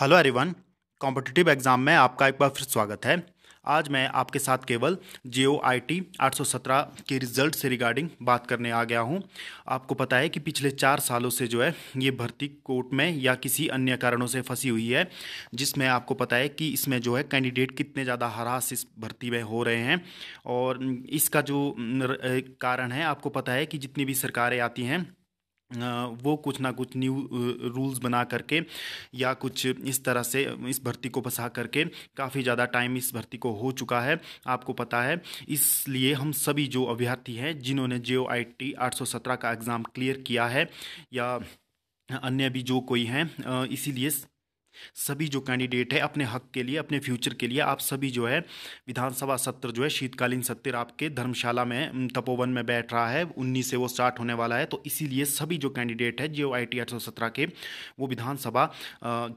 hello everyone competitive exam में आपका एक बार फिर स्वागत है आज मैं आपके साथ केवल जी ओ आई टी आठ सौ सत्रह के रिज़ल्ट से रिगार्डिंग बात करने आ गया हूँ आपको पता है कि पिछले चार सालों से जो है ये भर्ती कोर्ट में या किसी अन्य कारणों से फंसी हुई है जिसमें आपको पता है कि इसमें जो है कैंडिडेट कितने ज़्यादा हरास इस भर्ती में हो रहे हैं और इसका जो कारण है आपको पता है कि जितनी भी सरकारें आती हैं वो कुछ ना कुछ न्यू रूल्स बना करके या कुछ इस तरह से इस भर्ती को फंसा करके काफ़ी ज़्यादा टाइम इस भर्ती को हो चुका है आपको पता है इसलिए हम सभी जो अभ्यर्थी हैं जिन्होंने जे ओ आई टी आठ सौ सत्रह का एग्ज़ाम क्लियर किया है या अन्य भी जो कोई हैं इसीलिए सभी जो कैंडिडेट है अपने हक के लिए अपने फ्यूचर के लिए आप सभी जो है विधानसभा सत्र जो है शीतकालीन सत्र आपके धर्मशाला में तपोवन में बैठ रहा है उन्नीस से वो स्टार्ट होने वाला है तो इसीलिए सभी जो कैंडिडेट है जो आई टी के वो विधानसभा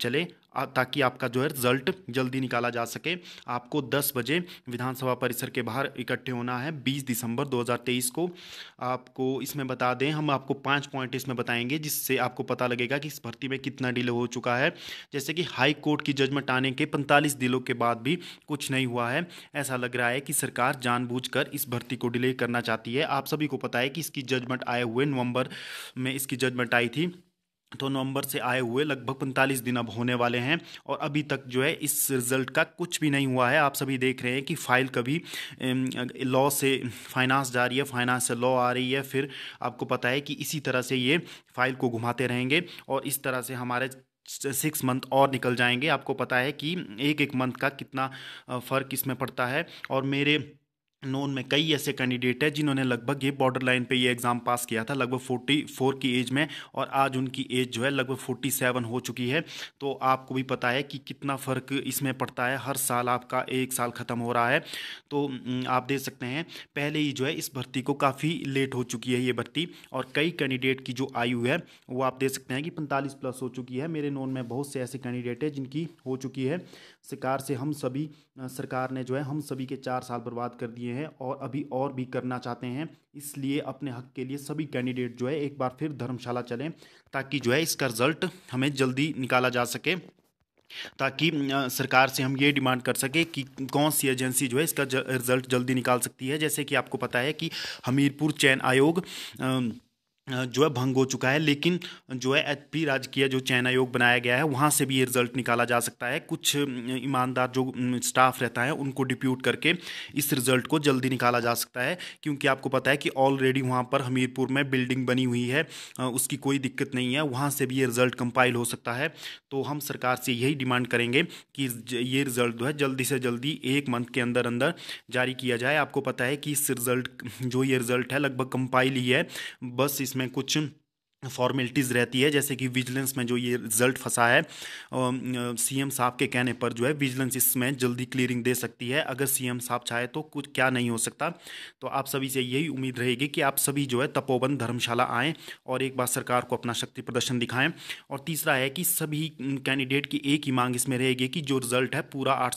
चले ताकि आपका जो है रिजल्ट जल्दी निकाला जा सके आपको 10 बजे विधानसभा परिसर के बाहर इकट्ठे होना है 20 दिसंबर 2023 को आपको इसमें बता दें हम आपको पाँच पॉइंट इसमें बताएंगे जिससे आपको पता लगेगा कि इस भर्ती में कितना डिले हो चुका है जैसे कि हाई कोर्ट की जजमेंट आने के पैंतालीस दिनों के बाद भी कुछ नहीं हुआ है ऐसा लग रहा है कि सरकार जानबूझकर इस भर्ती को डिले करना चाहती है आप सभी को पता है कि इसकी जजमेंट आए हुए नवंबर में इसकी जजमेंट आई थी तो नवंबर से आए हुए लगभग पैंतालीस दिन अब होने वाले हैं और अभी तक जो है इस रिज़ल्ट का कुछ भी नहीं हुआ है आप सभी देख रहे हैं कि फाइल कभी लॉ से फाइनेंस जा रही है फाइनेंस से लॉ आ रही है फिर आपको पता है कि इसी तरह से ये फाइल को घुमाते रहेंगे और इस तरह से हमारे सिक्स मंथ और निकल जाएंगे आपको पता है कि एक एक मंथ का कितना फ़र्क इसमें पड़ता है और मेरे नोन में कई ऐसे कैंडिडेट हैं जिन्होंने लगभग ये बॉर्डर लाइन पर ये एग्ज़ाम पास किया था लगभग फोर्टी फोर की एज में और आज उनकी एज जो है लगभग फोर्टी सेवन हो चुकी है तो आपको भी पता है कि कितना फ़र्क इसमें पड़ता है हर साल आपका एक साल ख़त्म हो रहा है तो आप देख सकते हैं पहले ही जो है इस भर्ती को काफ़ी लेट हो चुकी है ये भर्ती और कई कैंडिडेट की जो आयु है वो आप देख सकते हैं कि पैंतालीस प्लस हो चुकी है मेरे नोन में बहुत से ऐसे कैंडिडेट हैं जिनकी हो चुकी है शिकार से हम सभी सरकार ने जो है हम सभी के चार साल बर्बाद कर दिए हैं और अभी और भी करना चाहते हैं इसलिए अपने हक के लिए सभी कैंडिडेट जो है एक बार फिर धर्मशाला चलें ताकि जो है इसका रिजल्ट हमें जल्दी निकाला जा सके ताकि सरकार से हम ये डिमांड कर सके कि कौन सी एजेंसी जो है इसका रिज़ल्ट जल्दी निकाल सकती है जैसे कि आपको पता है कि हमीरपुर चयन आयोग आ, जो है भंग हो चुका है लेकिन जो है एच पी राजकीय जो चयन आयोग बनाया गया है वहाँ से भी ये रिजल्ट निकाला जा सकता है कुछ ईमानदार जो स्टाफ रहता है उनको डिप्यूट करके इस रिजल्ट को जल्दी निकाला जा सकता है क्योंकि आपको पता है कि ऑलरेडी वहाँ पर हमीरपुर में बिल्डिंग बनी हुई है उसकी कोई दिक्कत नहीं है वहाँ से भी ये रिजल्ट कंपाइल हो सकता है तो हम सरकार से यही डिमांड करेंगे कि ये रिजल्ट जो है जल्दी से जल्दी एक मंथ के अंदर अंदर जारी किया जाए आपको पता है कि इस रिजल्ट जो ये रिजल्ट है लगभग कंपाइल ही है बस इस इसमें कुछ फॉर्मेलिटीज़ रहती है जैसे कि विजिलेंस में जो ये रिजल्ट फंसा है सीएम साहब के कहने पर जो है विजिलेंस इसमें जल्दी क्लियरिंग दे सकती है अगर सीएम साहब चाहे तो कुछ क्या नहीं हो सकता तो आप सभी से यही उम्मीद रहेगी कि आप सभी जो है तपोवन धर्मशाला आएँ और एक बार सरकार को अपना शक्ति प्रदर्शन दिखाएँ और तीसरा है कि सभी कैंडिडेट की एक ही मांग इसमें रहेगी कि जो रिजल्ट है पूरा आठ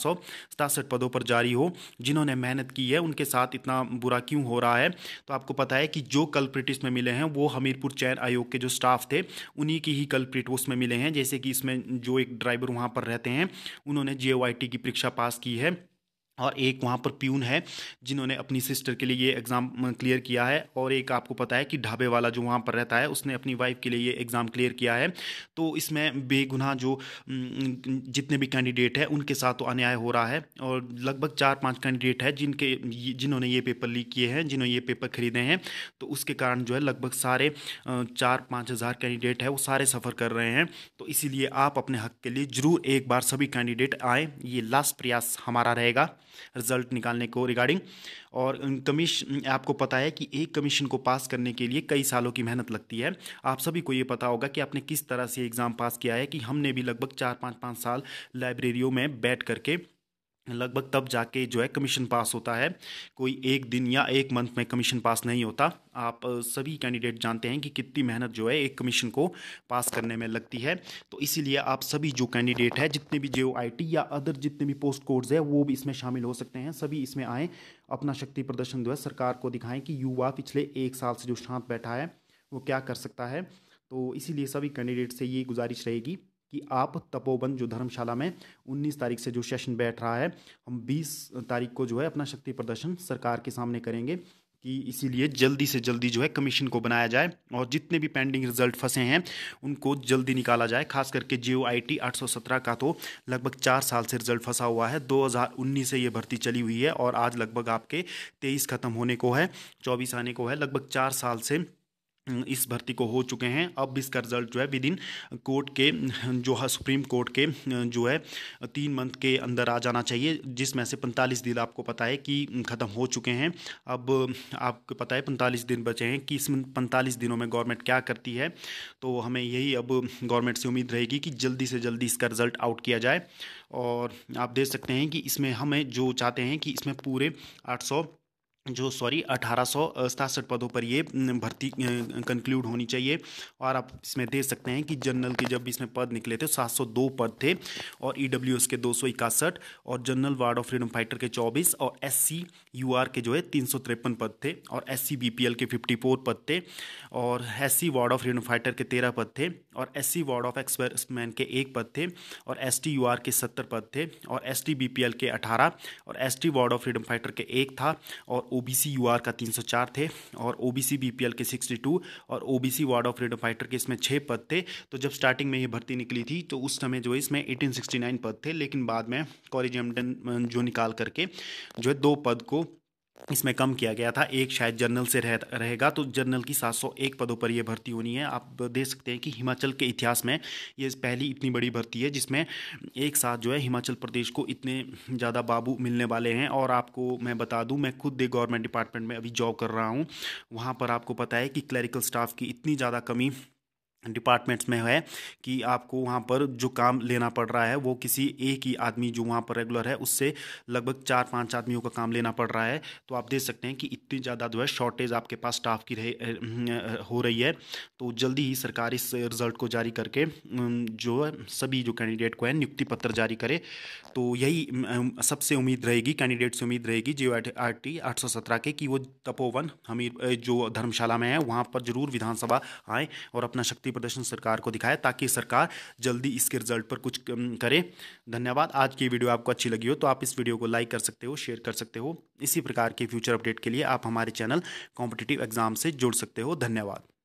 पदों पर जारी हो जिन्होंने मेहनत की है उनके साथ इतना बुरा क्यों हो रहा है तो आपको पता है कि जो ब्रिटिश में मिले हैं वो हमीरपुर चयन आयोग के जो स्टाफ थे उन्हीं की ही कल्प्रिट उसमें मिले हैं जैसे कि इसमें जो एक ड्राइवर वहाँ पर रहते हैं उन्होंने जे की परीक्षा पास की है और एक वहाँ पर प्यून है जिन्होंने अपनी सिस्टर के लिए ये एग्ज़ाम क्लियर किया है और एक आपको पता है कि ढाबे वाला जो वहाँ पर रहता है उसने अपनी वाइफ के लिए ये एग्ज़ाम क्लियर किया है तो इसमें बेगुनाह जो जितने भी कैंडिडेट हैं उनके साथ तो अन्याय हो रहा है और लगभग चार पाँच कैंडिडेट हैं जिनके जिन्होंने ये पेपर लीक किए हैं जिन्होंने ये पेपर ख़रीदे हैं तो उसके कारण जो है लगभग सारे चार पाँच हज़ार कैंडिडेट है वो सारे सफ़र कर रहे हैं तो इसीलिए आप अपने हक के लिए ज़रूर एक बार सभी कैंडिडेट आएँ ये लास्ट प्रयास हमारा रहेगा रिजल्ट निकालने को रिगार्डिंग और कमीशन आपको पता है कि एक कमीशन को पास करने के लिए कई सालों की मेहनत लगती है आप सभी को ये पता होगा कि आपने किस तरह से एग्ज़ाम पास किया है कि हमने भी लगभग चार पाँच पाँच साल लाइब्रेरियों में बैठ करके लगभग तब जाके जो है कमीशन पास होता है कोई एक दिन या एक मंथ में कमीशन पास नहीं होता आप सभी कैंडिडेट जानते हैं कि कितनी मेहनत जो है एक कमीशन को पास करने में लगती है तो इसीलिए आप सभी जो कैंडिडेट है जितने भी जे या अदर जितने भी पोस्ट कोर्स है वो भी इसमें शामिल हो सकते हैं सभी इसमें आएँ अपना शक्ति प्रदर्शन जो है सरकार को दिखाएँ कि युवा पिछले एक साल से जो शांत बैठा है वो क्या कर सकता है तो इसीलिए सभी कैंडिडेट से ये गुजारिश रहेगी कि आप तपोवन जो धर्मशाला में 19 तारीख से जो सेशन बैठ रहा है हम 20 तारीख को जो है अपना शक्ति प्रदर्शन सरकार के सामने करेंगे कि इसीलिए जल्दी से जल्दी जो है कमीशन को बनाया जाए और जितने भी पेंडिंग रिजल्ट फंसे हैं उनको जल्दी निकाला जाए खास करके जे ओ आई टी आठ सौ सत्रह का तो लगभग चार साल से रिजल्ट फंसा हुआ है दो हज़ार उन्नीस से ये भर्ती चली हुई है और आज लगभग आपके तेईस ख़त्म होने को है चौबीस आने को है लगभग चार साल से हम्म, इस भर्ती को हो चुके हैं अब इसका रिजल्ट जो है विद इन कोर्ट के जो है सुप्रीम कोर्ट के जो है तीन मंथ के अंदर आ जाना चाहिए जिसमें से पैंतालीस दिन आपको पता है कि ख़त्म हो चुके हैं अब आपको पता है पैंतालीस दिन बचे हैं कि इस पैंतालीस दिनों में गवर्नमेंट क्या करती है तो हमें यही अब गवर्नमेंट से उम्मीद रहेगी कि जल्दी से जल्दी इसका रिजल्ट आउट किया जाए और आप देख सकते हैं कि इसमें हमें जो चाहते हैं कि इसमें पूरे आठ जो सॉरी अठारह सौ सतासठ पदों पर ये भर्ती कंक्लूड होनी चाहिए और आप इसमें देख सकते हैं कि जनरल के जब इसमें पद निकले थे 702 पद थे और ई e के दो और general ward of freedom fighter के 24 और एस सी के जो है तीन पद थे और एस सी के 54 पद थे और S C ward of freedom fighter के तेरह पद थे और S C ward of ex serviceman के एक पद थे और एस टी के सत्तर पद थे और एस टी के अठारह और S T ward of freedom fighter के एक था और ओबीसी यूआर का 304 थे और ओबीसी बीपीएल के 62 और OBC ward of freedom fighter के इसमें छः पद थे तो जब स्टार्टिंग में ये भर्ती निकली थी तो उस समय जो है इसमें 1869 पद थे लेकिन बाद में कॉलेज एमडन जो निकाल करके जो है दो पद को इसमें कम किया गया था एक शायद जनरल से रह रहेगा तो जनरल की 701 पदों पर यह भर्ती होनी है आप देख सकते हैं कि हिमाचल के इतिहास में ये पहली इतनी बड़ी भर्ती है जिसमें एक साथ जो है हिमाचल प्रदेश को इतने ज़्यादा बाबू मिलने वाले हैं और आपको मैं बता दूं मैं खुद एक गवर्नमेंट डिपार्टमेंट में अभी जॉब कर रहा हूँ वहाँ पर आपको पता है कि क्लरिकल स्टाफ की इतनी ज़्यादा कमी डिपार्टमेंट्स में है कि आपको वहाँ पर जो काम लेना पड़ रहा है वो किसी एक ही आदमी जो वहाँ पर रेगुलर है उससे लगभग चार पांच आदमियों का काम लेना पड़ रहा है तो आप देख सकते हैं कि इतनी ज़्यादा जो है शॉर्टेज आपके पास स्टाफ की रहे हो रही है तो जल्दी ही सरकार इस रिज़ल्ट को जारी करके जो सभी जो कैंडिडेट को है नियुक्ति पत्र जारी करे तो यही सबसे उम्मीद रहेगी कैंडिडेट से उम्मीद रहेगी जे आर टी आठ सौ सत्रह के कि वो तपोवन हमीर जो धर्मशाला में है वहाँ पर ज़रूर विधानसभा आए और अपना शक्ति शक्ति प्रदर्शन सरकार को दिखाया ताकि सरकार जल्दी इसके रिजल्ट पर कुछ करे धन्यवाद आज की वीडियो आपको अच्छी लगी हो तो आप इस वीडियो को लाइक कर सकते हो शेयर कर सकते हो इसी प्रकार के फ्यूचर अपडेट के लिए आप हमारे चैनल कॉम्पिटेटिव एग्जाम से जुड़ सकते हो धन्यवाद